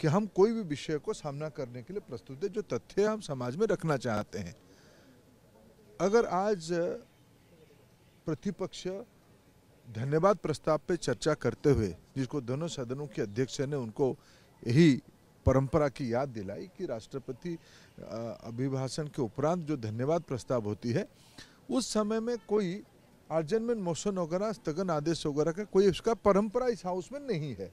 कि हम कोई भी विषय को सामना करने के लिए प्रस्तुत है जो तथ्य हम समाज में रखना चाहते हैं अगर आज प्रतिपक्ष धन्यवाद प्रस्ताव पे चर्चा करते हुए जिसको दोनों सदनों के अध्यक्ष ने उनको यही परंपरा की याद दिलाई कि राष्ट्रपति अभिभाषण के उपरांत जो धन्यवाद प्रस्ताव होती है उस समय में कोई आर्जनमेंट मोशन वगैरह स्थगन आदेश वगैरह का कोई उसका परंपरा इस हाउस में नहीं है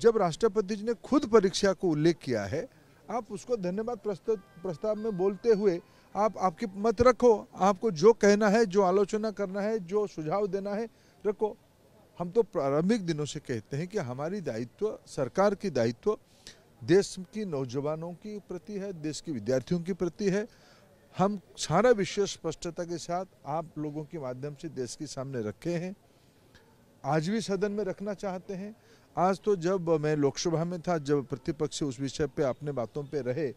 जब राष्ट्रपति जी ने खुद परीक्षा को उल्लेख किया है आप उसको धन्यवाद प्रस्ताव में बोलते हुए आप आपकी मत रखो आपको जो कहना है जो आलोचना करना है जो सुझाव देना है रखो हम तो प्रारंभिक दिनों से कहते हैं कि हमारी दायित्व सरकार की दायित्व देश की नौजवानों की प्रति है देश के विद्यार्थियों के प्रति है हम सारा विषय स्पष्टता के साथ आप लोगों के माध्यम से देश के सामने रखे हैं आज भी सदन में रखना चाहते हैं आज तो जब मैं लोकसभा में था जब प्रतिपक्ष उस विषय पे अपने बातों पे रहे आ,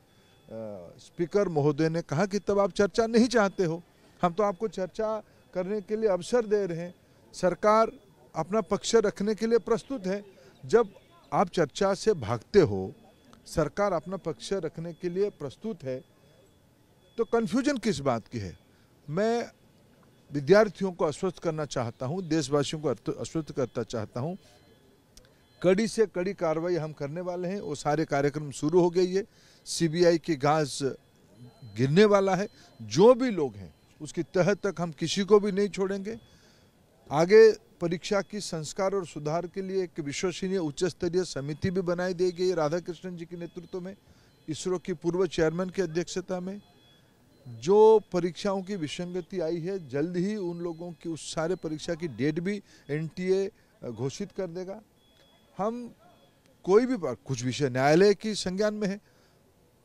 स्पीकर महोदय ने कहा कि तब आप चर्चा नहीं चाहते हो हम तो आपको चर्चा करने के लिए अवसर दे रहे हैं सरकार अपना पक्ष रखने के लिए प्रस्तुत है जब आप चर्चा से भागते हो सरकार अपना पक्ष रखने के लिए प्रस्तुत है तो कन्फ्यूजन किस बात की है मैं विद्यार्थियों को अस्वस्थ करना चाहता हूँ देशवासियों को अस्वस्थ करता चाहता हूँ कड़ी से कड़ी कार्रवाई हम करने वाले हैं वो सारे कार्यक्रम शुरू हो गई है सीबीआई की घास गिरने वाला है जो भी लोग हैं उसकी तह तक हम किसी को भी नहीं छोड़ेंगे आगे परीक्षा की संस्कार और सुधार के लिए एक विश्वसनीय उच्च स्तरीय समिति भी बनाई दी गई राधा कृष्णन जी के नेतृत्व में इसरो की पूर्व चेयरमैन की अध्यक्षता में जो परीक्षाओं की विसंगति आई है जल्द ही उन लोगों की उस सारे परीक्षा की डेट भी एनटीए घोषित कर देगा हम कोई भी कुछ विषय न्यायालय की संज्ञान में है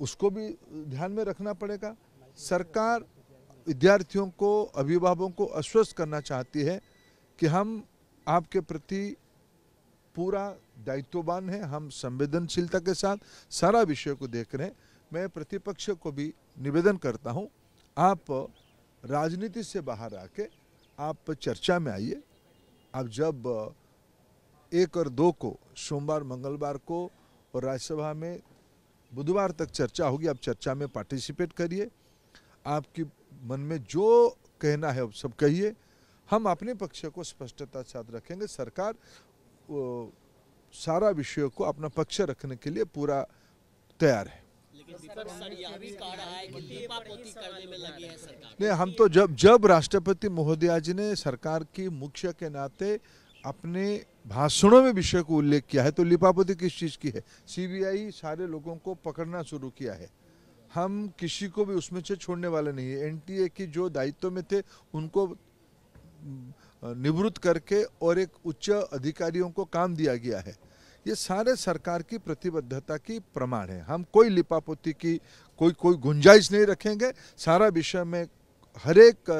उसको भी ध्यान में रखना पड़ेगा सरकार विद्यार्थियों को अभिभावकों को आश्वस्त करना चाहती है कि हम आपके प्रति पूरा दायित्ववान है हम संवेदनशीलता के साथ सारा विषय को देख रहे हैं मैं प्रतिपक्ष को भी निवेदन करता हूँ आप राजनीति से बाहर आके आप चर्चा में आइए आप जब एक और दो को सोमवार मंगलवार को और राज्यसभा में बुधवार तक चर्चा होगी आप चर्चा में पार्टिसिपेट करिए आपकी मन में जो कहना है सब कहिए हम अपने पक्ष को स्पष्टता साथ रखेंगे सरकार सारा विषय को अपना पक्ष रखने के लिए पूरा तैयार है नहीं हम तो जब जब राष्ट्रपति महोदया जी ने सरकार की मुख्य के नाते अपने भाषणों में विषय को उल्लेख किया है तो लिपापोती किस चीज़ की है सीबीआई सारे लोगों को पकड़ना शुरू किया है हम किसी को भी उसमें से छोड़ने वाले नहीं है एनटीए की जो दायित्व में थे उनको निवृत्त करके और एक उच्च अधिकारियों को काम दिया गया है ये सारे सरकार की प्रतिबद्धता की प्रमाण है हम कोई लिपापोती की कोई कोई गुंजाइश नहीं रखेंगे सारा विषय में हर एक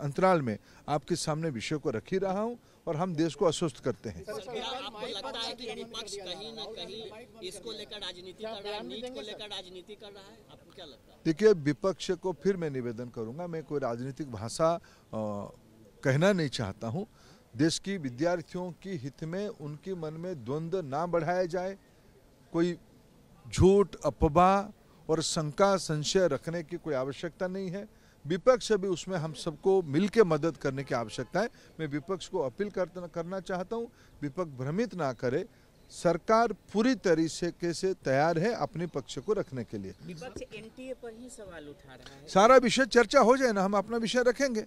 अंतराल में आपके सामने विषय को रख ही रहा हूँ और हम देश को अस्वस्थ करते हैं आपको लगता है कि विपक्ष कहीं ना कहीं इसको लेकर राजनीति कर रहा है को लेकर राजनीति कर रहा है आपको क्या लगता है देखिए विपक्ष को फिर मैं निवेदन करूंगा मैं कोई राजनीतिक भाषा कहना नहीं चाहता हूं देश की विद्यार्थियों की हित में उनके मन में द्वंद्व ना बढ़ाया जाए कोई झूठ अपवाह और शंका संशय रखने की कोई आवश्यकता नहीं है विपक्ष भी उसमें हम सबको मिलकर मदद करने की आवश्यकता है मैं विपक्ष को अपील करना चाहता हूँ विपक्ष भ्रमित ना करे सरकार पूरी तरीके से तैयार है अपने पक्ष को रखने के लिए विपक्ष एनटीए पर ही सवाल उठा रहा है सारा विषय चर्चा हो जाए ना हम अपना विषय रखेंगे